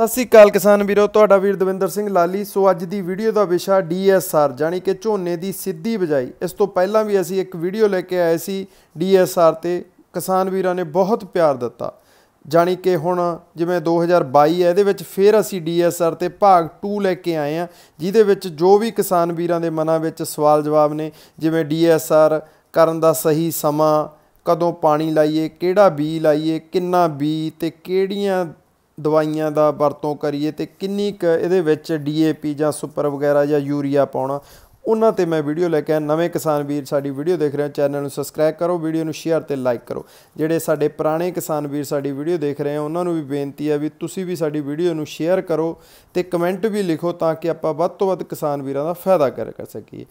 ਸਤਿ ਸ੍ਰੀ ਅਕਾਲ ਕਿਸਾਨ ਵੀਰੋ ਤੁਹਾਡਾ ਵੀਰ ਦਵਿੰਦਰ ਸਿੰਘ ਲਾਲੀ ਸੋ ਅੱਜ ਦੀ ਵੀਡੀਓ ਦਾ ਵਿਸ਼ਾ ਡੀਐਸਆਰ ਜਾਨੀ ਕਿ ਝੋਨੇ ਦੀ ਸਿੱਧੀ ਬਜਾਈ ਇਸ ਤੋਂ ਪਹਿਲਾਂ ਵੀ ਅਸੀਂ ਇੱਕ ਵੀਡੀਓ ਲੈ ਕੇ ਆਏ ਸੀ ਡੀਐਸਆਰ ਤੇ ਕਿਸਾਨ ਵੀਰਾਂ ਨੇ ਬਹੁਤ ਪਿਆਰ ਦਿੱਤਾ ਜਾਨੀ ਕਿ ਹੁਣ ਜਿਵੇਂ 2022 ਹੈ ਇਹਦੇ ਵਿੱਚ ਫੇਰ ਅਸੀਂ ਡੀਐਸਆਰ ਤੇ ਭਾਗ 2 ਲੈ ਕੇ ਆਏ ਆ ਜਿਹਦੇ ਵਿੱਚ ਜੋ ਵੀ ਕਿਸਾਨ ਵੀਰਾਂ ਦੇ ਮਨਾਂ ਵਿੱਚ ਸਵਾਲ ਜਵਾਬ ਨੇ ਜਿਵੇਂ ਡੀਐਸਆਰ ਕਰਨ ਦਾ ਸਹੀ ਸਮਾਂ ਕਦੋਂ ਪਾਣੀ ਲਾਈਏ ਕਿਹੜਾ ਬੀ ਲਾਈਏ ਕਿੰਨਾ ਬੀ ਤੇ ਕਿਹੜੀਆਂ ਦਵਾਈਆਂ ਦਾ ਵਰਤੋਂ ਕਰੀਏ ਤੇ ਕਿੰਨੀ ਕ ਇਹਦੇ ਵਿੱਚ ਡੀਏਪੀ ਜਾਂ ਸੁਪਰ ਵਗੈਰਾ ਜਾਂ ਯੂਰੀਆ ਪਾਉਣਾ ਉਹਨਾਂ ਤੇ ਮੈਂ ਵੀਡੀਓ ਲੈ ਕੇ ਆਇਆ ਨਵੇਂ ਕਿਸਾਨ ਵੀਰ ਸਾਡੀ ਵੀਡੀਓ ਦੇਖ ਰਹੇ ਹੋ ਚੈਨਲ ਨੂੰ ਸਬਸਕ੍ਰਾਈਬ ਕਰੋ ਵੀਡੀਓ ਨੂੰ ਸ਼ੇਅਰ ਤੇ ਲਾਈਕ ਕਰੋ ਜਿਹੜੇ ਸਾਡੇ ਪੁਰਾਣੇ ਕਿਸਾਨ ਵੀਰ ਸਾਡੀ ਵੀਡੀਓ ਦੇਖ ਰਹੇ ਹੋ ਉਹਨਾਂ ਨੂੰ ਵੀ ਬੇਨਤੀ ਹੈ ਵੀ ਤੁਸੀਂ ਵੀ ਸਾਡੀ ਵੀਡੀਓ ਨੂੰ ਸ਼ੇਅਰ ਕਰੋ ਤੇ ਕਮੈਂਟ ਵੀ ਲਿਖੋ ਤਾਂ ਕਿ ਆਪਾਂ ਵੱਧ ਤੋਂ ਵੱਧ ਕਿਸਾਨ ਵੀਰਾਂ ਦਾ ਫਾਇਦਾ ਕਰ ਸਕੀਏ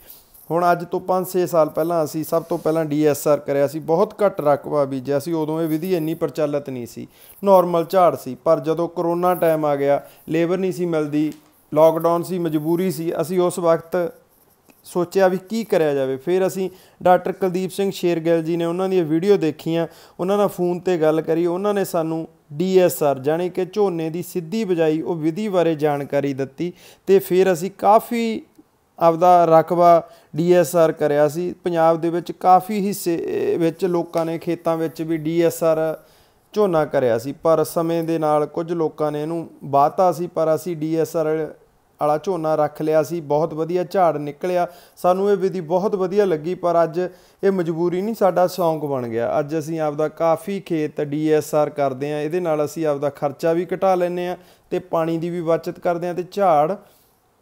ਹੁਣ ਅੱਜ ਤੋਂ 5-6 ਸਾਲ ਪਹਿਲਾਂ ਅਸੀਂ ਸਭ ਤੋਂ ਪਹਿਲਾਂ ਡੀਐਸਆਰ ਕਰਿਆ ਸੀ ਬਹੁਤ ਘੱਟ ਰਕਬਾ ਬੀਜਿਆ ਸੀ ਉਦੋਂ ਇਹ ਵਿਧੀ ਇੰਨੀ ਪ੍ਰਚਲਿਤ ਨਹੀਂ ਸੀ ਨਾਰਮਲ ਝਾੜ ਸੀ ਪਰ ਜਦੋਂ ਕਰੋਨਾ ਟਾਈਮ ਆ ਗਿਆ ਲੇਬਰ ਨਹੀਂ ਸੀ ਮਿਲਦੀ ਲਾਕਡਾਊਨ ਸੀ ਮਜਬੂਰੀ ਸੀ ਅਸੀਂ ਉਸ ਵਕਤ ਸੋਚਿਆ ਵੀ ਕੀ ਕਰਿਆ ਜਾਵੇ ਫਿਰ ਅਸੀਂ ਡਾਕਟਰ ਕੁਲਦੀਪ ਸਿੰਘ ਸ਼ੇਰਗਿੱਲ ਜੀ ਨੇ ਉਹਨਾਂ ਦੀਆਂ ਵੀਡੀਓ ਦੇਖੀਆਂ ਉਹਨਾਂ ਨਾਲ ਫੋਨ ਤੇ ਗੱਲ ਕਰੀ ਉਹਨਾਂ ਨੇ ਸਾਨੂੰ ਡੀਐਸਆਰ ਜਾਨੀ ਕਿ ਝੋਨੇ ਦੀ ਸਿੱਧੀ ਬਜਾਈ ਉਹ ਵਿਧੀ ਬਾਰੇ ਜਾਣਕਾਰੀ ਦਿੱਤੀ ਤੇ ਫਿਰ ਅਸੀਂ ਕਾਫੀ ਆਪਦਾ ਰਕਬਾ ਡੀਐਸਆਰ ਕਰਿਆ ਸੀ ਪੰਜਾਬ ਦੇ ਵਿੱਚ ਕਾਫੀ ਹਿੱਸੇ ਵਿੱਚ ਲੋਕਾਂ ਨੇ ਖੇਤਾਂ ਵਿੱਚ ਵੀ ਡੀਐਸਆਰ ਝੋਨਾ ਕਰਿਆ ਸੀ ਪਰ ਸਮੇਂ ਦੇ ਨਾਲ ਕੁਝ ਲੋਕਾਂ ਨੇ ਇਹਨੂੰ ਬਾਤਾ ਸੀ ਪਰ ਅਸੀਂ ਡੀਐਸਆਰ ਵਾਲਾ ਝੋਨਾ ਰੱਖ ਲਿਆ ਸੀ ਬਹੁਤ ਵਧੀਆ ਝਾੜ ਨਿਕਲਿਆ ਸਾਨੂੰ ਇਹ ਵਿਧੀ ਬਹੁਤ ਵਧੀਆ ਲੱਗੀ ਪਰ ਅੱਜ ਇਹ ਮਜਬੂਰੀ ਨਹੀਂ ਸਾਡਾ ਸ਼ੌਂਕ ਬਣ ਗਿਆ ਅੱਜ ਅਸੀਂ ਆਪਦਾ ਕਾਫੀ ਖੇਤ ਡੀਐਸਆਰ ਕਰਦੇ ਆ ਇਹਦੇ ਨਾਲ ਅਸੀਂ ਆਪਦਾ ਖਰਚਾ ਵੀ ਘਟਾ ਲੈਨੇ ਆ ਤੇ ਪਾਣੀ ਦੀ ਵੀ ਬਚਤ ਕਰਦੇ ਆ ਤੇ ਝਾੜ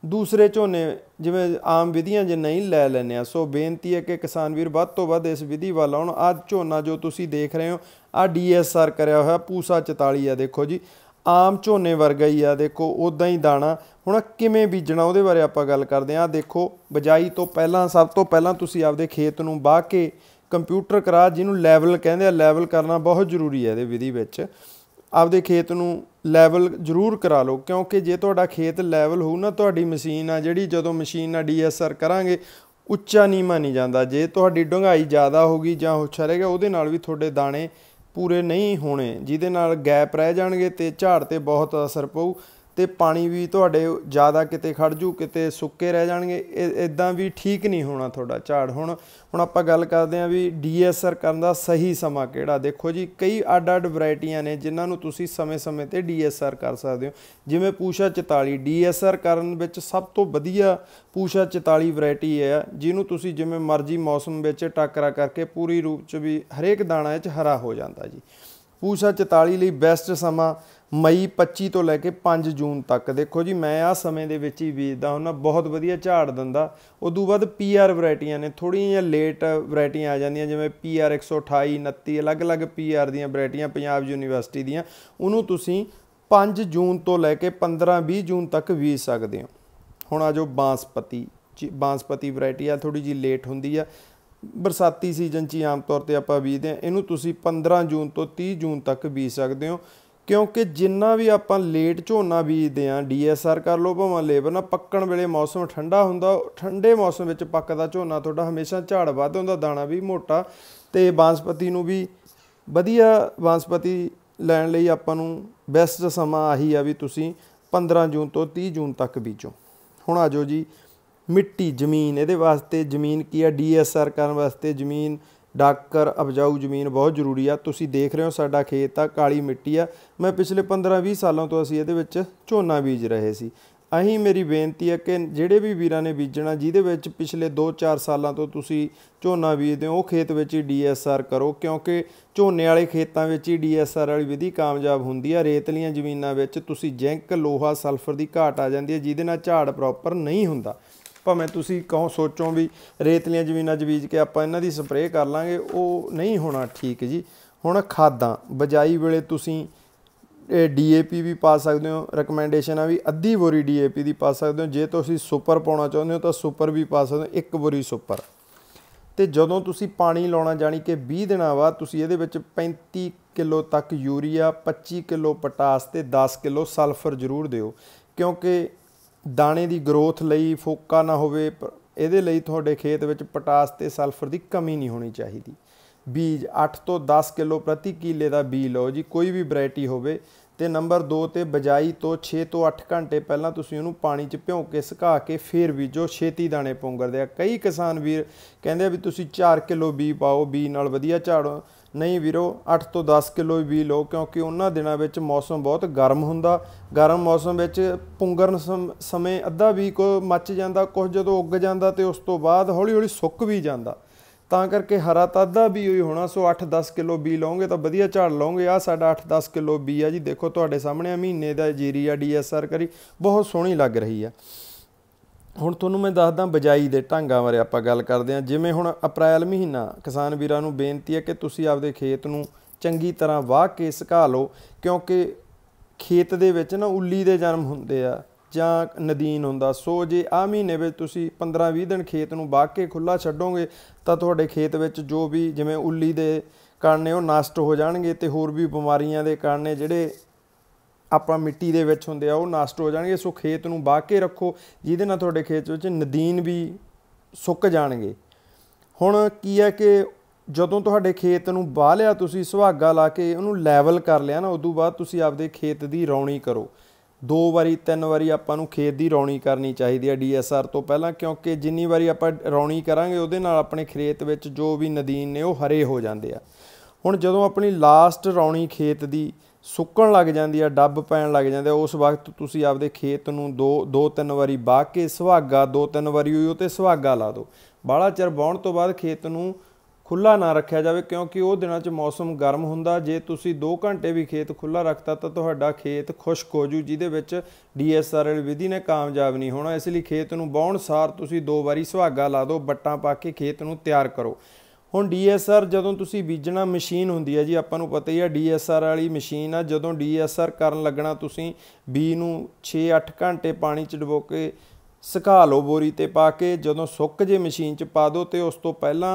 ਦੂਸਰੇ ਝੋਨੇ ਜਿਵੇਂ ਆਮ ਵਿਧੀਆਂ ਜੇ ਨਹੀਂ ਲੈ ਲੈਨੇ ਆ ਸੋ ਬੇਨਤੀ ਹੈ ਕਿ ਕਿਸਾਨ ਵੀਰ ਵੱਧ ਤੋਂ ਵੱਧ ਇਸ ਵਿਧੀ ਵੱਲ ਆਉਣ ਅੱਜ ਝੋਨਾ ਜੋ ਤੁਸੀਂ ਦੇਖ ਰਹੇ ਹੋ ਆ ਡੀਐਸਆਰ ਕਰਿਆ ਹੋਇਆ ਪੂਸਾ 44 ਆ ਦੇਖੋ ਜੀ ਆਮ ਝੋਨੇ ਵਰਗਾ ਹੀ ਆ ਦੇਖੋ ਉਦਾਂ ਹੀ ਦਾਣਾ ਹੁਣ ਕਿਵੇਂ ਬੀਜਣਾ ਉਹਦੇ ਬਾਰੇ ਆਪਾਂ ਗੱਲ ਕਰਦੇ ਆ ਦੇਖੋ ਬਜਾਈ ਤੋਂ ਪਹਿਲਾਂ ਸਭ ਤੋਂ ਪਹਿਲਾਂ ਤੁਸੀਂ ਆਪਦੇ ਖੇਤ ਨੂੰ ਵਾਹ ਕੇ ਕੰਪਿਊਟਰ ਕਰਾ ਜਿਹਨੂੰ ਲੈਵਲ ਕਹਿੰਦੇ ਆ ਲੈਵਲ ਕਰਨਾ ਬਹੁਤ ਜ਼ਰੂਰੀ ਹੈ ਇਹਦੇ ਵਿਧੀ ਵਿੱਚ ਆਪਦੇ ਖੇਤ ਨੂੰ ਲੈਵਲ ਜ਼ਰੂਰ ਕਰਾ ਲਓ ਕਿਉਂਕਿ ਜੇ ਤੁਹਾਡਾ ਖੇਤ ਲੈਵਲ ਹੋਊ ਨਾ ਤੁਹਾਡੀ ਮਸ਼ੀਨ ਆ ਜਿਹੜੀ ਜਦੋਂ ਮਸ਼ੀਨ ਨਾਲ ਡੀਐਸਆਰ ਕਰਾਂਗੇ ਉੱਚਾ ਨੀਮਾ ਨਹੀਂ ਜਾਂਦਾ ਜੇ ਤੁਹਾਡੀ ਡੁੰਗਾਈ ਜ਼ਿਆਦਾ ਹੋਗੀ ਜਾਂ ਉੱਚਾ ਰਹੇਗਾ ਉਹਦੇ ਨਾਲ ਵੀ ਤੁਹਾਡੇ ਦਾਣੇ ਪੂਰੇ ਨਹੀਂ ਹੋਣੇ ਜਿਹਦੇ ਨਾਲ ਗੈਪ ਰਹਿ ਜਾਣਗੇ ਤੇ ਝਾੜ ਤੇ ਬਹੁਤ ਅਸਰ ਪਊ ਤੇ ਪਾਣੀ ਵੀ ਤੁਹਾਡੇ ਜ਼ਿਆਦਾ ਕਿਤੇ ਖੜ ਜੂ ਕਿਤੇ ਸੁੱਕੇ ਰਹਿ ਜਾਣਗੇ ਇਦਾਂ ਵੀ ਠੀਕ ਨਹੀਂ ਹੋਣਾ ਤੁਹਾਡਾ ਝਾੜ ਹੁਣ ਹੁਣ ਆਪਾਂ ਗੱਲ ਕਰਦੇ ਆਂ ਵੀ ਡੀਐਸਆਰ ਕਰਨ ਦਾ ਸਹੀ ਸਮਾਂ ਕਿਹੜਾ ਦੇਖੋ ਜੀ ਕਈ ਅੱਡ-ਅੱਡ ਵੈਰਾਈਟੀਆਂ ਨੇ ਜਿਨ੍ਹਾਂ ਨੂੰ ਤੁਸੀਂ ਸਮੇਂ-ਸਮੇਂ ਤੇ ਡੀਐਸਆਰ ਕਰ ਸਕਦੇ ਹੋ ਜਿਵੇਂ ਪੂਸ਼ਾ 44 ਡੀਐਸਆਰ ਕਰਨ ਵਿੱਚ ਸਭ ਤੋਂ ਵਧੀਆ ਪੂਸ਼ਾ 44 ਵੈਰਾਈਟੀ ਹੈ ਜਿਹਨੂੰ ਤੁਸੀਂ ਜਿਵੇਂ ਮਰਜ਼ੀ ਮੌਸਮ ਵਿੱਚ ਟੱਕਰਾ ਕਰਕੇ ਪੂਰੀ ਰੂਪ ਚ ਵੀ ਹਰੇਕ ਦਾਣਾ ਵਿੱਚ ਹਰਾ ਹੋ ਜਾਂਦਾ ਜੀ ਪੂਸ਼ਾ 44 ਲਈ ਬੈਸਟ ਸਮਾਂ ਮਈ 25 ਤੋਂ ਲੈ ਕੇ 5 ਜੂਨ ਤੱਕ ਦੇਖੋ ਜੀ ਮੈਂ ਆ ਸਮੇਂ ਦੇ ਵਿੱਚ ਹੀ ਬੀਜਦਾ ਹੁੰਨਾ ਬਹੁਤ ਵਧੀਆ ਝਾੜ ਦਿੰਦਾ ਉਦੋਂ ਬਾਅਦ ਪੀਆਰ ਵੈਰਾਈਟੀਆਂ ਨੇ ਥੋੜੀਆਂ ਜਿਹੀਆਂ ਲੇਟ ਵੈਰਾਈਟੀਆਂ ਆ ਜਾਂਦੀਆਂ ਜਿਵੇਂ ਪੀਆਰ 128 29 ਅਲੱਗ-ਅਲੱਗ ਪੀਆਰ ਦੀਆਂ ਵੈਰਾਈਟੀਆਂ ਪੰਜਾਬ ਯੂਨੀਵਰਸਿਟੀ ਦੀਆਂ ਉਹਨੂੰ ਤੁਸੀਂ 5 ਜੂਨ ਤੋਂ ਲੈ ਕੇ 15-20 ਜੂਨ ਤੱਕ ਬੀਜ ਸਕਦੇ ਹੋ ਹੁਣ ਆ ਜੋ ਬਾਂਸਪਤੀ ਬਾਂਸਪਤੀ ਵੈਰਾਈਟੀ ਆ ਥੋੜੀ ਜੀ ਲੇਟ ਹੁੰਦੀ ਆ ਬਰਸਾਤੀ ਸੀਜ਼ਨ 'ਚ ਆਮ ਤੌਰ ਤੇ ਆਪਾਂ ਬੀਜਦੇ ਆ ਇਹਨੂੰ ਤੁਸੀਂ 15 ਜੂਨ ਤੋਂ 30 ਜੂਨ ਤੱਕ ਬੀਜ ਸਕਦੇ ਹੋ ਕਿਉਂਕਿ ਜਿੰਨਾ ਵੀ ਆਪਾਂ ਲੇਟ ਝੋਨਾ ਬੀਜਦੇ ਆਂ ਡੀਐਸਆਰ ਕਰ ਲਓ ਭਾਵੇਂ ਲੇਬਰ ਨਾ ਪੱਕਣ ਵੇਲੇ ਮੌਸਮ ਠੰਡਾ ਹੁੰਦਾ ਠੰਡੇ ਮੌਸਮ ਵਿੱਚ ਪੱਕਦਾ ਝੋਨਾ ਤੁਹਾਡਾ ਹਮੇਸ਼ਾ ਝਾੜ ਵੱਧ ਹੁੰਦਾ ਦਾਣਾ ਵੀ ਮੋਟਾ ਤੇ ਬਾਂਸਪਤੀ ਨੂੰ ਵੀ ਵਧੀਆ ਬਾਂਸਪਤੀ ਲੈਣ ਲਈ ਆਪਾਂ ਨੂੰ ਬੈਸਟ ਸਮਾਂ ਆਹੀ ਆ ਵੀ ਤੁਸੀਂ 15 ਜੂਨ ਤੋਂ 30 ਜੂਨ ਤੱਕ ਬੀਜੋ ਹੁਣ ਆਜੋ ਜੀ ਮਿੱਟੀ ਜ਼ਮੀਨ ਇਹਦੇ ਵਾਸਤੇ ਜ਼ਮੀਨ ਕੀ ਆ ਡੀਐਸਆਰ ਕਰਨ ਵਾਸਤੇ ਜ਼ਮੀਨ ਡਾਕਰ ਅਬਜਾਉ ਜ਼ਮੀਨ ਬਹੁਤ ਜ਼ਰੂਰੀ ਆ ਤੁਸੀਂ ਦੇਖ ਰਹੇ ਹੋ ਸਾਡਾ ਖੇਤ ਆ ਕਾਲੀ ਮਿੱਟੀ ਆ ਮੈਂ ਪਿਛਲੇ 15-20 ਸਾਲਾਂ ਤੋਂ ਅਸੀਂ ਇਹਦੇ ਵਿੱਚ ਝੋਨਾ ਬੀਜ ਰਹੇ ਸੀ ਅਹੀਂ ਮੇਰੀ ਬੇਨਤੀ ਹੈ ਕਿ ਜਿਹੜੇ ਵੀ ਵੀਰਾਂ ਨੇ ਬੀਜਣਾ ਜਿਹਦੇ ਵਿੱਚ ਪਿਛਲੇ 2-4 ਸਾਲਾਂ ਤੋਂ ਤੁਸੀਂ ਝੋਨਾ ਬੀਜਦੇ ਹੋ ਉਹ ਖੇਤ ਵਿੱਚ ਹੀ ਡੀਐਸਆਰ ਕਰੋ ਕਿਉਂਕਿ ਝੋਨੇ ਵਾਲੇ ਖੇਤਾਂ ਵਿੱਚ ਹੀ ਡੀਐਸਆਰ ਵਾਲੀ ਵਿਧੀ ਕਾਮਯਾਬ ਹੁੰਦੀ ਹੈ ਰੇਤਲੀਆਂ ਜ਼ਮੀਨਾਂ ਵਿੱਚ ਤੁਸੀਂ ਜ਼ਿੰਕ ਲੋਹਾ ਸਲਫਰ ਦੀ ਘਾਟ ਆ ਜਾਂਦੀ ਹੈ ਜਿਹਦੇ ਨਾਲ ਝਾੜ ਪ੍ਰੋਪਰ ਨਹੀਂ ਹੁੰਦਾ ਭਾਵੇਂ ਤੁਸੀਂ ਕਹੋ ਸੋਚੋ ਵੀ ਰੇਤਲੀਆਂ ਜ਼ਮੀਨਾਂ 'ਚ ਬੀਜ ਕੇ ਆਪਾਂ ਇਹਨਾਂ ਦੀ ਸਪਰੇਅ ਕਰ ਲਾਂਗੇ ਉਹ ਨਹੀਂ ਹੋਣਾ ਠੀਕ ਜੀ ਹੁਣ ਖਾਦਾਂ ਬਜਾਈ ਵੇਲੇ ਤੁਸੀਂ ਡੀਏਪੀ ਵੀ ਪਾ ਸਕਦੇ ਹੋ ਰეკਮੈਂਡੇਸ਼ਨ ਆ ਵੀ ਅੱਧੀ ਬੋਰੀ ਡੀਏਪੀ ਦੀ ਪਾ ਸਕਦੇ ਹੋ ਜੇ ਤੁਸੀਂ ਸੁਪਰ ਪਾਉਣਾ ਚਾਹੁੰਦੇ ਹੋ ਤਾਂ ਸੁਪਰ ਵੀ ਪਾ ਸਕਦੇ ਹੋ ਇੱਕ ਬੋਰੀ ਸੁਪਰ ਤੇ ਜਦੋਂ ਤੁਸੀਂ ਪਾਣੀ ਲਾਉਣਾ ਜਾਣੀ ਕਿ 20 ਦਿਨਾਂ ਬਾਅਦ ਤੁਸੀਂ ਇਹਦੇ ਵਿੱਚ 35 ਕਿਲੋ ਤੱਕ ਯੂਰੀਆ 25 ਕਿਲੋ ਪੋਟਾਸ ਤੇ 10 ਕਿਲੋ ਸਲਫਰ ਜ਼ਰੂਰ ਦਿਓ ਕਿਉਂਕਿ ਦਾਣੇ ਦੀ ਗਰੋਥ ਲਈ ਫੋਕਾ ਨਾ ਹੋਵੇ ਇਹਦੇ ਲਈ ਤੁਹਾਡੇ ਖੇਤ ਵਿੱਚ ਪੋਟਾਸ ਤੇ ਸਲਫਰ ਦੀ ਕਮੀ ਨਹੀਂ ਹੋਣੀ ਚਾਹੀਦੀ ਬੀਜ 8 ਤੋਂ 10 ਕਿਲੋ ਪ੍ਰਤੀ ਕਿਲੇ ਦਾ ਬੀਜ ਲਓ ਜੀ ਕੋਈ ਵੀ ਵੈਰਾਈਟੀ ਹੋਵੇ ਤੇ ਨੰਬਰ 2 ਤੇ ਬਜਾਈ ਤੋਂ 6 ਤੋਂ 8 ਘੰਟੇ ਪਹਿਲਾਂ ਤੁਸੀਂ ਉਹਨੂੰ ਪਾਣੀ 'ਚ ਭਿਓ ਕੇ ਸੁਕਾ ਕੇ ਫੇਰ ਬੀਜੋ ਛੇਤੀ ਦਾਣੇ ਪੁੰਗਰਦੇ ਆ ਕਈ ਕਿਸਾਨ ਵੀਰ ਕਹਿੰਦੇ ਆ ਵੀ ਤੁਸੀਂ 4 ਕਿਲੋ ਬੀ ਪਾਓ ਬੀ ਨਾਲ ਵਧੀਆ ਝਾੜ ਨਹੀਂ ਵੀਰੋ 8 ਤੋਂ 10 ਕਿਲੋ ਵੀ ਲਓ ਕਿਉਂਕਿ ਉਹਨਾਂ ਦਿਨਾਂ ਵਿੱਚ ਮੌਸਮ ਬਹੁਤ ਗਰਮ ਹੁੰਦਾ ਗਰਮ ਮੌਸਮ ਵਿੱਚ ਪੁੰਗਰਨ ਸਮੇਂ ਅੱਧਾ ਵੀ ਕੋ ਮੱਚ ਜਾਂਦਾ ਕੁਝ ਜਦੋਂ ਉੱਗ ਜਾਂਦਾ ਤੇ ਉਸ ਤੋਂ ਬਾਅਦ ਹੌਲੀ-ਹੌਲੀ ਸੁੱਕ ਵੀ ਜਾਂਦਾ ਤਾਂ ਕਰਕੇ ਹਰਾ ਤਾਦਾ ਵੀ ਹੋਈ ਹੋਣਾ ਸੋ 8-10 ਕਿਲੋ ਬੀ ਲਓਗੇ ਤਾਂ ਵਧੀਆ ਝਾੜ ਲਓਗੇ ਆ ਸਾਡਾ 8-10 ਕਿਲੋ ਬੀ ਆ ਜੀ ਦੇਖੋ ਤੁਹਾਡੇ ਸਾਹਮਣੇ ਮਹੀਨੇ ਦਾ ਜੀਰੀ ਆ ਡੀਐਸਆਰ ਕਰੀ ਬਹੁਤ ਸੋਹਣੀ ਲੱਗ ਰਹੀ ਆ ਹੁਣ ਤੁਹਾਨੂੰ ਮੈਂ ਦੱਸਦਾ ਬਜਾਈ ਦੇ ਢਾਂਗਾਂ ਬਾਰੇ ਆਪਾਂ ਗੱਲ ਕਰਦੇ ਹਾਂ ਜਿਵੇਂ ਹੁਣ ਅਪ੍ਰੈਲ ਮਹੀਨਾ ਕਿਸਾਨ ਵੀਰਾਂ ਨੂੰ ਬੇਨਤੀ ਹੈ ਕਿ ਤੁਸੀਂ ਆਪਦੇ ਖੇਤ ਨੂੰ ਚੰਗੀ ਤਰ੍ਹਾਂ ਵਾਹ ਕੇ ਸੁਕਾ ਲਓ ਕਿਉਂਕਿ ਖੇਤ ਦੇ ਵਿੱਚ ਨਾ ਉੱਲੀ ਦੇ ਜਨਮ ਹੁੰਦੇ ਆ ਜਾਂ ਨਦੀਨ ਹੁੰਦਾ ਸੋ ਜੇ ਆ ਮਹੀਨੇ ਵਿੱਚ ਤੁਸੀਂ 15-20 ਦਿਨ ਖੇਤ ਨੂੰ ਵਾਹ ਕੇ ਖੁੱਲਾ ਛੱਡੋਗੇ ਤਾਂ ਤੁਹਾਡੇ ਖੇਤ ਵਿੱਚ ਜੋ ਵੀ ਜਿਵੇਂ ਉੱਲੀ ਦੇ ਕਾਰਨ ਉਹ ਨਸ਼ਟ ਹੋ ਜਾਣਗੇ ਤੇ ਹੋਰ ਵੀ ਬਿਮਾਰੀਆਂ ਦੇ ਕਾਰਨ ਜਿਹੜੇ ਆਪਾਂ ਮਿੱਟੀ ਦੇ ਵਿੱਚ ਹੁੰਦੇ ਆ ਉਹ ਨਸ਼ਟ ਹੋ ਜਾਣਗੇ ਸੋ ਖੇਤ ਨੂੰ ਬਾਹ ਕੇ ਰੱਖੋ ਜਿਹਦੇ ਨਾਲ ਤੁਹਾਡੇ ਖੇਤ ਵਿੱਚ ਨਦੀਨ ਵੀ ਸੁੱਕ ਜਾਣਗੇ ਹੁਣ ਕੀ ਹੈ ਕਿ ਜਦੋਂ ਤੁਹਾਡੇ ਖੇਤ ਨੂੰ ਬਾਹ ਲਿਆ ਤੁਸੀਂ ਸੁਹਾਗਾ ਲਾ ਕੇ ਉਹਨੂੰ ਲੈਵਲ ਕਰ ਲਿਆ ਨਾ ਉਦੋਂ ਬਾਅਦ ਤੁਸੀਂ ਆਪਦੇ ਖੇਤ ਦੀ ਰੌਣੀ ਕਰੋ ਦੋ ਵਾਰੀ ਤਿੰਨ ਵਾਰੀ ਆਪਾਂ ਨੂੰ ਖੇਤ ਦੀ ਰੌਣੀ ਕਰਨੀ ਚਾਹੀਦੀ ਹੈ ਡੀਐਸਆਰ ਤੋਂ ਪਹਿਲਾਂ ਕਿਉਂਕਿ ਜਿੰਨੀ ਵਾਰੀ ਆਪਾਂ ਰੌਣੀ ਕਰਾਂਗੇ ਉਹਦੇ ਨਾਲ ਆਪਣੇ ਖੇਤ ਵਿੱਚ ਜੋ ਵੀ ਨਦੀਨ ਨੇ ਉਹ ਹਰੇ ਹੋ ਜਾਂਦੇ ਆ ਹੁਣ ਜਦੋਂ ਆਪਣੀ ਲਾਸਟ ਰੌਣੀ ਖੇਤ ਦੀ ਸੁੱਕਣ ਲੱਗ ਜਾਂਦੀ ਆ ਡੱਬ ਪੈਣ ਲੱਗ ਜਾਂਦੇ ਉਸ ਵਕਤ ਤੁਸੀਂ ਆਪਦੇ ਖੇਤ ਨੂੰ ਦੋ ਦੋ ਤਿੰਨ ਵਾਰੀ ਵਾਹ ਕੇ ਸੁਹਾਗਾ ਦੋ ਤਿੰਨ ਵਾਰੀ ਉਹ ਤੇ ਸੁਹਾਗਾ ਲਾ ਦਿਓ ਬਾਲਾ ਚਰ ਵਾਉਣ ਤੋਂ ਬਾਅਦ ਖੇਤ ਨੂੰ ਖੁੱਲਾ ਨਾ ਰੱਖਿਆ ਜਾਵੇ ਕਿਉਂਕਿ ਉਹ ਦਿਨਾਂ 'ਚ ਮੌਸਮ ਗਰਮ ਹੁੰਦਾ ਜੇ ਤੁਸੀਂ 2 ਘੰਟੇ ਵੀ ਖੇਤ ਖੁੱਲਾ ਰੱਖਤਾ ਤਾਂ ਤੁਹਾਡਾ ਖੇਤ ਖੁਸ਼ਕ ਹੋ ਜੂ ਜਿਹਦੇ ਵਿੱਚ ਡੀਐਸਆਰਐਲ ਵਿਧੀ ਨੇ ਕਾਮਯਾਬ ਨਹੀਂ ਹੋਣਾ ਇਸ ਲਈ ਖੇਤ ਨੂੰ ਵਾਉਣ ਸਾਰ ਤੁਸੀਂ ਦੋ ਵਾਰੀ ਸੁਹਾਗਾ ਲਾ ਦਿਓ ਬੱਟਾਂ ਪਾ ਕੇ ਖੇਤ ਨੂੰ ਤਿਆਰ ਕਰੋ ਹੁਣ ਡੀਐਸਆਰ ਜਦੋਂ ਤੁਸੀਂ ਬੀਜਣਾ ਮਸ਼ੀਨ ਹੁੰਦੀ ਹੈ ਜੀ ਆਪਾਂ ਨੂੰ ਪਤਾ ਹੀ ਹੈ ਡੀਐਸਆਰ ਵਾਲੀ ਮਸ਼ੀਨ ਆ ਜਦੋਂ ਡੀਐਸਆਰ ਕਰਨ ਲੱਗਣਾ ਤੁਸੀਂ ਬੀ ਨੂੰ 6-8 ਘੰਟੇ ਪਾਣੀ 'ਚ ਡੁਬੋ ਕੇ ਸੁਕਾ ਲਓ ਬੋਰੀ ਤੇ ਪਾ ਕੇ ਜਦੋਂ ਸੁੱਕ ਜੇ ਮਸ਼ੀਨ 'ਚ ਪਾ ਦਿਓ ਤੇ ਉਸ ਤੋਂ ਪਹਿਲਾਂ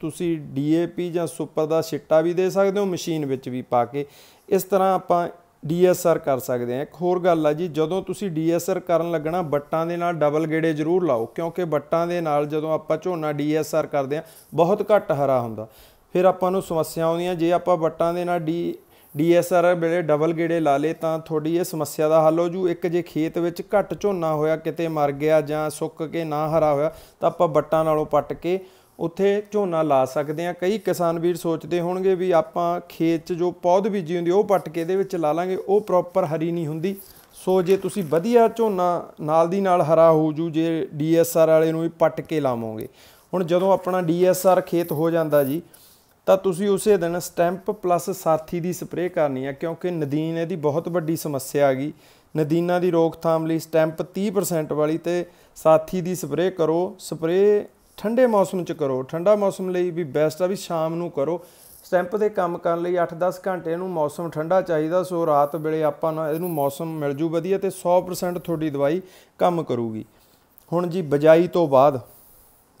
ਤੁਸੀਂ ਡੀਏਪੀ ਜਾਂ ਸੁਪਰ ਦਾ ਛਿੱਟਾ ਵੀ ਦੇ ਸਕਦੇ ਹੋ ਮਸ਼ੀਨ ਵਿੱਚ ਵੀ ਪਾ ਕੇ ਇਸ ਤਰ੍ਹਾਂ ਆਪਾਂ ਡੀਐਸਆਰ ਕਰ ਸਕਦੇ ਆ ਇੱਕ ਹੋਰ ਗੱਲ ਆ ਜੀ ਜਦੋਂ ਤੁਸੀਂ ਡੀਐਸਆਰ ਕਰਨ ਲੱਗਣਾ ਬੱਟਾਂ ਦੇ ਨਾਲ ਡਬਲ ਗੇੜੇ ਜ਼ਰੂਰ ਲਾਓ ਕਿਉਂਕਿ ਬੱਟਾਂ ਦੇ ਨਾਲ ਜਦੋਂ ਆਪਾਂ ਝੋਨਾ ਡੀਐਸਆਰ ਕਰਦੇ ਆ ਬਹੁਤ ਘੱਟ ਹਰਾ ਹੁੰਦਾ ਫਿਰ ਆਪਾਂ ਨੂੰ ਸਮੱਸਿਆ ਆਉਂਦੀਆਂ ਜੇ ਆਪਾਂ ਬੱਟਾਂ ਦੇ ਨਾਲ ਡੀ ਡੀਐਸਆਰ ਵੇਲੇ ਡਬਲ ਗੇੜੇ ਲਾ ਲੇ ਤਾਂ ਥੋੜੀ ਇਹ ਸਮੱਸਿਆ ਦਾ ਹੱਲ ਹੋ ਜੂ ਇੱਕ ਜੇ ਖੇਤ ਵਿੱਚ ਘੱਟ ਝੋਨਾ ਹੋਇਆ ਕਿਤੇ ਮਰ ਗਿਆ ਜਾਂ ਸੁੱਕ ਕੇ ਨਾ ਹਰਾ ਹੋਇਆ ਤਾਂ ਆਪਾਂ ਬੱਟਾਂ ਨਾਲੋਂ ਪੱਟ ਕੇ ਉੱਥੇ ਝੋਨਾ ਲਾ ਸਕਦੇ ਆ ਕਈ ਕਿਸਾਨ ਵੀਰ ਸੋਚਦੇ ਹੋਣਗੇ ਵੀ ਆਪਾਂ ਖੇਤ 'ਚ ਜੋ ਪੌਦ ਬੀਜੀ ਹੁੰਦੀ ਉਹ ਪੱਟ ਕੇ ਇਹਦੇ ਵਿੱਚ ਲਾ ਲਾਂਗੇ ਉਹ ਪ੍ਰੋਪਰ ਹਰੀ ਨਹੀਂ ਹੁੰਦੀ ਸੋ ਜੇ ਤੁਸੀਂ ਵਧੀਆ ਝੋਨਾ ਨਾਲ ਦੀ ਨਾਲ ਹਰਾ ਹੋ ਜੂ ਜੇ ਡੀਐਸਆਰ ਵਾਲੇ ਨੂੰ ਵੀ ਪੱਟ ਕੇ ਲਾਵੋਗੇ ਹੁਣ ਜਦੋਂ ਆਪਣਾ ਡੀਐਸਆਰ ਖੇਤ ਹੋ ਜਾਂਦਾ ਜੀ ਤਾਂ ਤੁਸੀਂ ਉਸੇ ਦਿਨ ਸਟੈਂਪ ਪਲੱਸ ਸਾਥੀ ਦੀ ਸਪਰੇਅ ਕਰਨੀ ਆ ਕਿਉਂਕਿ ਨਦੀਨ ਇਹਦੀ ਬਹੁਤ ਵੱਡੀ ਸਮੱਸਿਆ ਆ ਗਈ ਨਦੀਨਾਂ ਦੀ ਰੋਕਥਾਮ ਲਈ ਸਟੈਂਪ 30% ਵਾਲੀ ਤੇ ਸਾਥੀ ਦੀ ਸਪਰੇਅ ਕਰੋ ਸਪਰੇਅ ਠੰਡੇ ਮੌਸਮ 'ਚ ਕਰੋ ਠੰਡਾ ਮੌਸਮ ਲਈ ਵੀ ਬੈਸਟ ਆ ਵੀ ਸ਼ਾਮ ਨੂੰ ਕਰੋ ਸਟੈਂਪ ਦੇ ਕੰਮ ਕਰਨ ਲਈ 8-10 ਘੰਟੇ ਨੂੰ ਮੌਸਮ ਠੰਡਾ ਚਾਹੀਦਾ ਸੋ ਰਾਤ ਵੇਲੇ ਆਪਾਂ ਨੂੰ ਇਹਨੂੰ ਮੌਸਮ ਮਿਲ ਜੂ ਵਧੀਆ ਤੇ 100% ਤੁਹਾਡੀ ਦਵਾਈ ਕੰਮ ਕਰੂਗੀ ਹੁਣ ਜੀ ਬਜਾਈ ਤੋਂ ਬਾਅਦ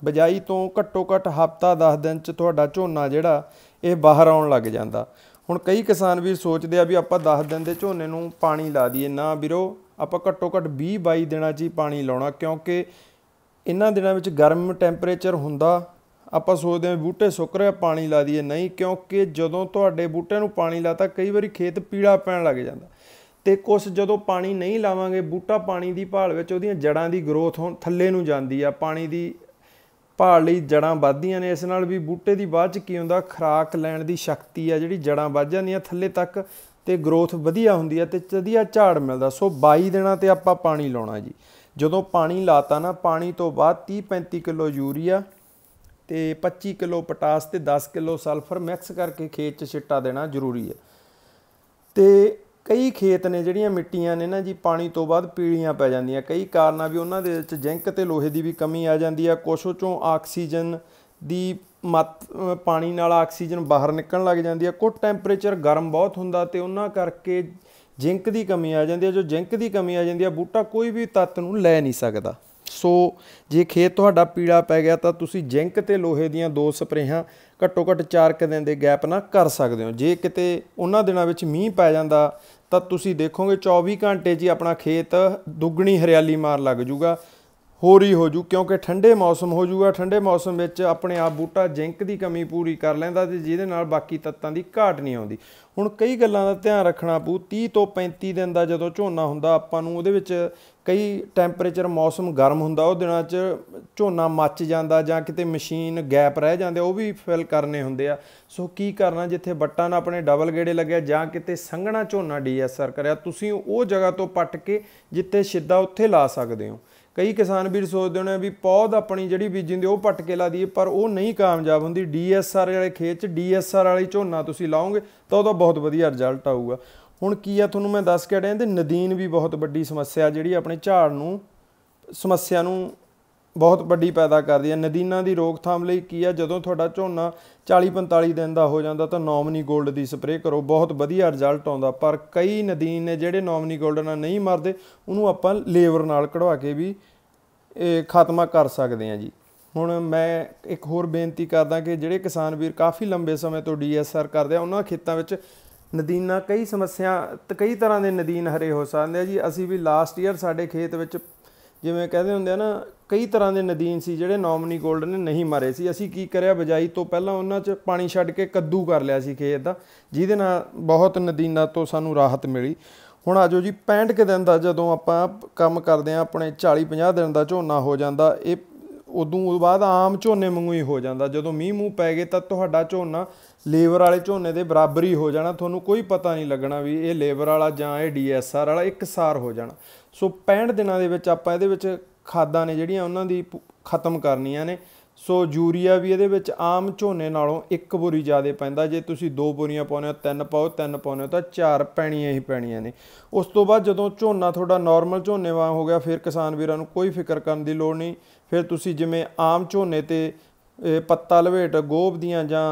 ਬਜਾਈ ਤੋਂ ਘੱਟੋ ਘੱਟ ਹਫਤਾ 10 ਦਿਨ ਚ ਤੁਹਾਡਾ ਝੋਨਾ ਜਿਹੜਾ ਇਹ ਬਾਹਰ ਆਉਣ ਲੱਗ ਜਾਂਦਾ ਹੁਣ ਕਈ ਕਿਸਾਨ ਵੀ ਸੋਚਦੇ ਆ ਵੀ ਆਪਾਂ 10 ਦਿਨ ਦੇ ਝੋਨੇ ਨੂੰ ਪਾਣੀ ਲਾ ਦਈਏ ਨਾ ਵੀਰੋ ਆਪਾਂ ਘੱਟੋ ਘੱਟ 20 22 ਦਿਨਾਂ 'ਚ ਹੀ ਪਾਣੀ ਲਾਉਣਾ ਕਿਉਂਕਿ ਇਹਨਾਂ ਦਿਨਾਂ ਵਿੱਚ ਗਰਮ ਟੈਂਪਰੇਚਰ ਹੁੰਦਾ ਆਪਾਂ ਸੋਚਦੇ ਹਾਂ ਬੂਟੇ ਸੁੱਕ ਰਿਹਾ ਪਾਣੀ ਲਾ ਦਈਏ ਨਹੀਂ ਕਿਉਂਕਿ ਜਦੋਂ ਤੁਹਾਡੇ ਬੂਟੇ ਨੂੰ ਪਾਣੀ ਲਾਤਾ ਕਈ ਵਾਰੀ ਖੇਤ ਪੀੜਾ ਪੈਣ ਲੱਗ ਜਾਂਦਾ ਤੇ ਕੁਝ ਜਦੋਂ ਪਾਣੀ ਨਹੀਂ ਲਾਵਾਂਗੇ ਬੂਟਾ ਪਾਣੀ ਦੀ ਭਾਲ ਵਿੱਚ ਉਹਦੀਆਂ ਜੜਾਂ ਦੀ ਗਰੋਥ ਹੁਣ ਥੱਲੇ ਨੂੰ ਜਾਂਦੀ ਆ ਪਾਣੀ ਦੀ ਭਾਲ ਲਈ ਜੜਾਂ ਵੱਧਦੀਆਂ ਨੇ ਇਸ ਨਾਲ ਵੀ ਬੂਟੇ ਦੀ ਬਾਅਦ ਚ ਕੀ ਹੁੰਦਾ ਖਰਾਕ ਲੈਣ ਦੀ ਸ਼ਕਤੀ ਆ ਜਿਹੜੀ ਜੜਾਂ ਵੱਧ ਜਾਂਦੀਆਂ ਥੱਲੇ ਤੱਕ ਤੇ ਗਰੋਥ ਵਧੀਆ ਹੁੰਦੀ ਆ ਤੇ ਵਧੀਆ ਝਾੜ ਮਿਲਦਾ ਸੋ 22 ਦਿਨਾਂ ਤੇ ਆਪਾਂ ਪਾਣੀ ਲਾਉਣਾ ਜੀ ਜਦੋਂ ਪਾਣੀ ਲਾਤਾ ਨਾ ਪਾਣੀ ਤੋਂ ਬਾਅਦ 30 35 ਕਿਲੋ ਯੂਰੀਆ ਤੇ 25 ਕਿਲੋ ਪੋਟਾਸ ਤੇ 10 ਕਿਲੋ ਸਲਫਰ ਮਿਕਸ ਕਰਕੇ ਖੇਤ 'ਚ ਛਿੱਟਾ ਦੇਣਾ ਜ਼ਰੂਰੀ ਹੈ ਤੇ ਕਈ ਖੇਤ ਨੇ ਜਿਹੜੀਆਂ ਮਿੱਟੀਆਂ ਨੇ ਨਾ ਜੀ ਪਾਣੀ ਤੋਂ ਬਾਅਦ ਪੀਲੀਆਂ ਪੈ ਜਾਂਦੀਆਂ ਕਈ ਕਾਰਨਾਂ ਵੀ ਉਹਨਾਂ ਦੇ ਵਿੱਚ ਜ਼ਿੰਕ ਤੇ ਲੋਹੇ ਦੀ ਵੀ ਕਮੀ ਆ ਜਾਂਦੀ ਆ ਕੁਛ ਉਚੋਂ ਆਕਸੀਜਨ ਦੀ ਮਤ ਪਾਣੀ ਨਾਲ ਆਕਸੀਜਨ ਬਾਹਰ ਨਿਕਲਣ ਲੱਗ ਜਾਂਦੀ ਆ ਕੁਝ ਟੈਂਪਰੇਚਰ ਗਰਮ ਬਹੁਤ ਹੁੰਦਾ ਤੇ ਉਹਨਾਂ ਕਰਕੇ ਜਿੰਕ ਦੀ ਕਮੀ ਆ ਜਾਂਦੀ ਹੈ ਜੋ ਜਿੰਕ ਦੀ ਕਮੀ ਆ ਜਾਂਦੀ ਹੈ ਬੂਟਾ ਕੋਈ ਵੀ ਤੱਤ ਨੂੰ ਲੈ ਨਹੀਂ ਸਕਦਾ ਸੋ ਜੇ ਖੇਤ ਤੁਹਾਡਾ ਪੀਲਾ ਪੈ ਗਿਆ ਤਾਂ ਤੁਸੀਂ ਜਿੰਕ ਤੇ ਲੋਹੇ ਦੀਆਂ ਦੋ ਸਪਰੇਹਾਂ ਘੱਟੋ ਘੱਟ 4 ਕ ਦਿਨ ਦੇ ਗੈਪ ਨਾਲ ਕਰ ਸਕਦੇ ਹੋ ਜੇ ਕਿਤੇ ਉਹਨਾਂ ਦਿਨਾਂ ਵਿੱਚ ਮੀਂਹ ਪੈ ਜਾਂਦਾ ਤਾਂ ਤੁਸੀਂ ਦੇਖੋਗੇ 24 ਘੰਟੇ 'ਚ ਹੀ ਆਪਣਾ ਖੇਤ ਦੁੱਗਣੀ ਹਰਿਆਲੀ ਮਾਰ ਲੱਗ ਜਾਊਗਾ ਹੋਰ ਹੀ ਹੋ ਜੂ ਕਿਉਂਕਿ ਠੰਡੇ ਮੌਸਮ ਹੋ ਜੂਗਾ ਠੰਡੇ ਮੌਸਮ ਵਿੱਚ ਆਪਣੇ ਆਪ ਬੂਟਾ ਜ਼ਿੰਕ ਦੀ ਕਮੀ ਪੂਰੀ ਕਰ ਲੈਂਦਾ ਤੇ ਜਿਹਦੇ ਨਾਲ ਬਾਕੀ ਤੱਤਾਂ ਦੀ ਘਾਟ ਨਹੀਂ ਆਉਂਦੀ ਹੁਣ ਕਈ ਗੱਲਾਂ ਦਾ ਧਿਆਨ ਰੱਖਣਾ ਪਊ 30 ਤੋਂ 35 ਦਿਨ ਦਾ ਜਦੋਂ ਝੋਨਾ ਹੁੰਦਾ ਆਪਾਂ ਨੂੰ ਉਹਦੇ ਵਿੱਚ ਕਈ ਟੈਂਪਰੇਚਰ ਮੌਸਮ ਗਰਮ ਹੁੰਦਾ ਉਹ ਦਿਨਾਂ 'ਚ ਝੋਨਾ ਮੱਚ ਜਾਂਦਾ ਜਾਂ ਕਿਤੇ ਮਸ਼ੀਨ ਗੈਪ ਰਹਿ ਜਾਂਦੇ ਉਹ ਵੀ ਫਿਲ ਕਰਨੇ ਹੁੰਦੇ ਆ ਸੋ ਕੀ ਕਰਨਾ ਜਿੱਥੇ ਬੱਟਾਂ ਨਾਲ ਆਪਣੇ ਡਬਲ ਗੇੜੇ ਲੱਗਿਆ ਜਾਂ ਕਿਤੇ ਸੰਘਣਾ ਝੋਨਾ ਡੀਐਸਆਰ ਕਰਿਆ ਤੁਸੀਂ ਉਹ ਜਗ੍ਹਾ ਤੋਂ ਪੱਟ ਕੇ ਜਿੱਥੇ ਸਿੱਧਾ ਉੱਥੇ ਲਾ ਸਕਦੇ ਹੋ ਕਈ ਕਿਸਾਨ ਵੀਰ ਸੋਚਦੇ ਹੋਣੇ ਵੀ ਪੌਦ ਆਪਣੀ ਜਿਹੜੀ ਬੀਜਿੰਦੇ ਉਹ ਪੱਟ ਕੇ ਲਾ ਦਈਏ ਪਰ ਉਹ ਨਹੀਂ ਕਾਮਯਾਬ ਹੁੰਦੀ ਡੀਐਸਆਰ ਵਾਲੇ ਖੇਤ 'ਚ ਡੀਐਸਆਰ ਵਾਲੀ ਝੋਨਾ ਤੁਸੀਂ ਲਾਓਗੇ ਤਾਂ ਉਹਦਾ ਬਹੁਤ ਵਧੀਆ ਰਿਜ਼ਲਟ ਆਊਗਾ ਹੁਣ ਕੀ ਆ ਤੁਹਾਨੂੰ ਮੈਂ ਦੱਸ ਕੇ ਰਿਹਾ ਤੇ ਨਦੀਨ ਵੀ ਬਹੁਤ ਵੱਡੀ ਸਮੱਸਿਆ ਜਿਹੜੀ ਆਪਣੇ ਝਾੜ ਨੂੰ ਸਮੱਸਿਆ ਨੂੰ ਬਹੁਤ ਵੱਡੀ ਪੈਦਾ ਕਰਦੀ ਹੈ ਨਦੀਨਾਂ ਦੀ ਰੋਕਥਾਮ ਲਈ ਕੀ ਹੈ ਜਦੋਂ ਤੁਹਾਡਾ ਝੋਨਾ 40-45 ਦਿਨ ਦਾ ਹੋ ਜਾਂਦਾ ਤਾਂ ਨੋਮਨੀ ਗੋਲਡ ਦੀ ਸਪਰੇਅ ਕਰੋ ਬਹੁਤ ਵਧੀਆ ਰਿਜ਼ਲਟ ਆਉਂਦਾ ਪਰ ਕਈ ਨਦੀਨ ਨੇ ਜਿਹੜੇ ਨੋਮਨੀ ਗੋਲਡ ਨਾਲ ਨਹੀਂ ਮਰਦੇ ਉਹਨੂੰ ਆਪਾਂ ਲੇਬਰ ਨਾਲ ਕਢਵਾ ਕੇ ਵੀ ਇਹ ਖਾਤਮਾ ਕਰ ਸਕਦੇ ਆ ਜੀ ਹੁਣ ਮੈਂ ਇੱਕ ਹੋਰ ਬੇਨਤੀ ਕਰਦਾ ਕਿ ਜਿਹੜੇ ਕਿਸਾਨ ਵੀਰ ਕਾਫੀ ਲੰਬੇ ਸਮੇਂ ਤੋਂ ਡੀਐਸਆਰ ਕਰਦੇ ਆ ਉਹਨਾਂ ਖੇਤਾਂ ਵਿੱਚ ਨਦੀਨਾ ਕਈ ਸਮੱਸਿਆ ਕਈ ਤਰ੍ਹਾਂ ਦੇ ਨਦੀਨ ਹਰੇ ਹੋ ਸਕਦੇ ਆ ਜੀ ਅਸੀਂ ਵੀ ਲਾਸਟ ਈਅਰ ਸਾਡੇ ਖੇਤ ਵਿੱਚ ਜਿਵੇਂ ਕਹਿੰਦੇ ਹੁੰਦੇ ਆ ਨਾ ਕਈ ਤਰ੍ਹਾਂ ਦੇ ਨਦੀਨ ਸੀ ਜਿਹੜੇ ਨੋਮਨੀ ਗੋਲਡ ਨੇ ਨਹੀਂ ਮਾਰੇ ਸੀ ਅਸੀਂ ਕੀ ਕਰਿਆ ਬਜਾਈ ਤੋਂ ਪਹਿਲਾਂ ਉਹਨਾਂ 'ਚ ਪਾਣੀ ਛੱਡ ਕੇ ਕੱਦੂ ਕਰ ਲਿਆ ਸੀ ਖੇਤ ਦਾ ਜਿਹਦੇ ਨਾਲ ਬਹੁਤ ਨਦੀਨਾਂ ਤੋਂ ਸਾਨੂੰ ਰਾਹਤ ਮਿਲੀ ਹੁਣ ਆਜੋ ਜੀ 65 ਕੇ ਦਿਨ ਦਾ ਜਦੋਂ ਆਪਾਂ ਕੰਮ ਕਰਦੇ ਆ ਆਪਣੇ 40 50 ਦਿਨ ਦਾ ਝੋਨਾ ਹੋ ਜਾਂਦਾ ਇਹ ਉਦੋਂ ਉਹ ਬਾਅਦ ਆਮ ਝੋਨੇ ਵਾਂਗੂ ਹੀ ਹੋ ਜਾਂਦਾ ਜਦੋਂ ਮੀਂਹ ਮੂੰਹ ਪੈ ਗਏ ਤਾਂ ਤੁਹਾਡਾ ਝੋਨਾ ਲੇਬਰ ਵਾਲੇ ਝੋਨੇ ਦੇ ਬਰਾਬਰ ਹੀ ਹੋ ਜਾਣਾ ਤੁਹਾਨੂੰ ਕੋਈ ਪਤਾ ਨਹੀਂ ਲੱਗਣਾ ਵੀ ਇਹ ਲੇਬਰ ਵਾਲਾ ਜਾਂ ਇਹ ਡੀਐਸਆਰ ਵਾਲਾ ਇੱਕ ਸਾਰ ਹੋ ਜਾਣਾ ਸੋ 65 ਦਿਨਾਂ ਦੇ ਵਿੱਚ ਆਪਾਂ ਇਹਦੇ ਵਿੱਚ ਖਾਦਾਂ ਨੇ ਜਿਹੜੀਆਂ ਉਹਨਾਂ ਦੀ ਖਤਮ ਕਰਨੀਆਂ ਨੇ ਸੋ ਯੂਰੀਆ ਵੀ ਇਹਦੇ ਵਿੱਚ ਆਮ ਝੋਨੇ ਨਾਲੋਂ ਇੱਕ ਬੋਰੀ ਜ਼ਿਆਦਾ ਪੈਂਦਾ ਜੇ ਤੁਸੀਂ ਦੋ ਬੋਰੀਆਂ ਪਾਉਨੇ ਹੋ ਤਿੰਨ ਪਾਓ ਤਿੰਨ ਪਾਉਨੇ ਹੋ ਤਾਂ ਚਾਰ ਪੈਣੀਆਂ ਹੀ ਪੈਣੀਆਂ ਨੇ ਉਸ ਤੋਂ ਬਾਅਦ ਜਦੋਂ ਝੋਨਾ ਤੁਹਾਡਾ ਨਾਰਮਲ ਝੋਨੇ ਵਾਂਗ ਹੋ ਗਿਆ ਫਿਰ ਕਿਸਾਨ ਵੀਰਾਂ ਨੂੰ ਕੋਈ ਫਿਕਰ ਕਰਨ ਦੀ ਲੋੜ ਨਹੀਂ ਫਿਰ ਤੁਸੀਂ ਜਿਵੇਂ ਆਮ ਝੋਨੇ ਤੇ ਪੱਤਾ ਲਵੇਟ ਗੋਭ ਦੀਆਂ ਜਾਂ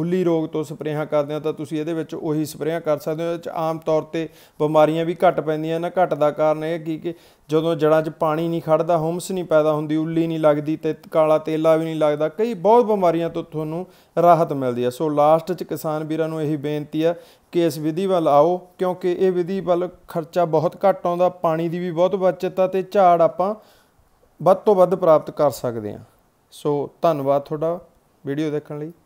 ਉੱਲੀ ਰੋਗ ਤੋਂ ਸਪਰੇਹਾਂ ਕਰਦੇ ਆ ਤਾਂ ਤੁਸੀਂ ਇਹਦੇ ਵਿੱਚ ਉਹੀ ਸਪਰੇਹਾਂ ਕਰ ਸਕਦੇ ਹੋ ਇਹ ਚ ਆਮ ਤੌਰ ਤੇ ਬਿਮਾਰੀਆਂ ਵੀ ਘਟ ਪੈਂਦੀਆਂ ਨਾ ਘਟ ਦਾ ਕਾਰਨ ਇਹ ਕੀ ਕਿ ਜਦੋਂ ਜੜਾਂ 'ਚ ਪਾਣੀ ਨਹੀਂ ਖੜਦਾ ਹਮਸ ਨਹੀਂ ਪੈਦਾ ਹੁੰਦੀ ਉੱਲੀ ਨਹੀਂ ਲੱਗਦੀ ਤੇ ਕਾਲਾ ਤੇਲਾ ਵੀ ਨਹੀਂ ਲੱਗਦਾ ਕਈ ਬਹੁਤ ਬਿਮਾਰੀਆਂ ਤੋਂ ਤੁਹਾਨੂੰ ਰਾਹਤ ਮਿਲਦੀ ਹੈ ਸੋ ਲਾਸਟ 'ਚ ਕਿਸਾਨ ਵੀਰਾਂ ਨੂੰ ਇਹੀ ਬੇਨਤੀ ਹੈ ਕਿ ਇਸ ਵਿਧੀ ਵੱਲ ਆਓ ਕਿਉਂਕਿ ਇਹ ਵਿਧੀ ਵੱਲ ਖਰਚਾ ਬਹੁਤ ਘੱਟ ਆਉਂਦਾ ਪਾਣੀ ਦੀ ਵੀ ਬਹੁਤ ਬਚਤ ਆ ਤੇ ਝਾੜ ਆਪਾਂ ਵੱਧ ਤੋਂ ਵੱਧ ਪ੍ਰਾਪਤ ਕਰ ਸਕਦੇ ਹਾਂ ਸੋ ਧੰਨਵਾਦ ਤੁਹਾਡਾ ਵੀਡੀਓ ਦੇਖਣ ਲਈ